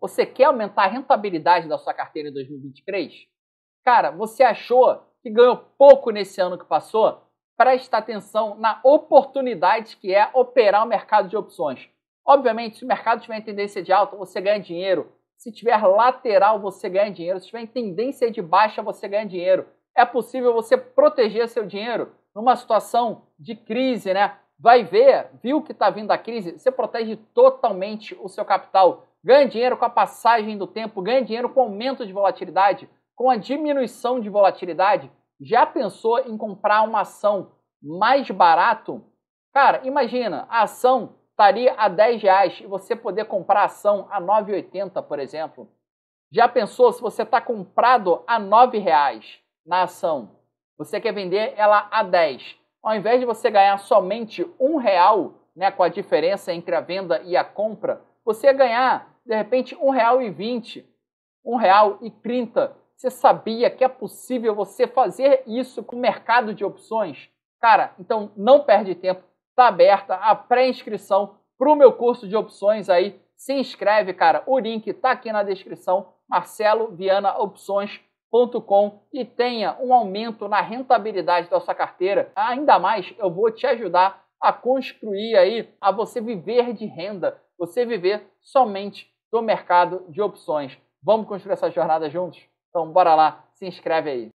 Você quer aumentar a rentabilidade da sua carteira em 2023? Cara, você achou que ganhou pouco nesse ano que passou? Presta atenção na oportunidade que é operar o mercado de opções. Obviamente, se o mercado tiver em tendência de alta, você ganha dinheiro. Se tiver lateral, você ganha dinheiro. Se tiver em tendência de baixa, você ganha dinheiro. É possível você proteger seu dinheiro numa situação de crise, né? Vai ver, viu que está vindo a crise, você protege totalmente o seu capital ganha dinheiro com a passagem do tempo, ganha dinheiro com o aumento de volatilidade, com a diminuição de volatilidade. Já pensou em comprar uma ação mais barato? Cara, imagina, a ação estaria tá a 10 reais e você poder comprar a ação a 9,80, por exemplo. Já pensou se você está comprado a 9 reais na ação? Você quer vender ela a 10. Ao invés de você ganhar somente um real né, com a diferença entre a venda e a compra, você ganhar, de repente, R$ 1,20, R$ 1,30. Você sabia que é possível você fazer isso com o mercado de opções? Cara, então não perde tempo. Está aberta a pré-inscrição para o meu curso de opções aí. Se inscreve, cara. O link está aqui na descrição. marcelovianaopções.com e tenha um aumento na rentabilidade da sua carteira. Ainda mais, eu vou te ajudar a construir aí, a você viver de renda você viver somente do mercado de opções. Vamos construir essa jornada juntos? Então, bora lá, se inscreve aí.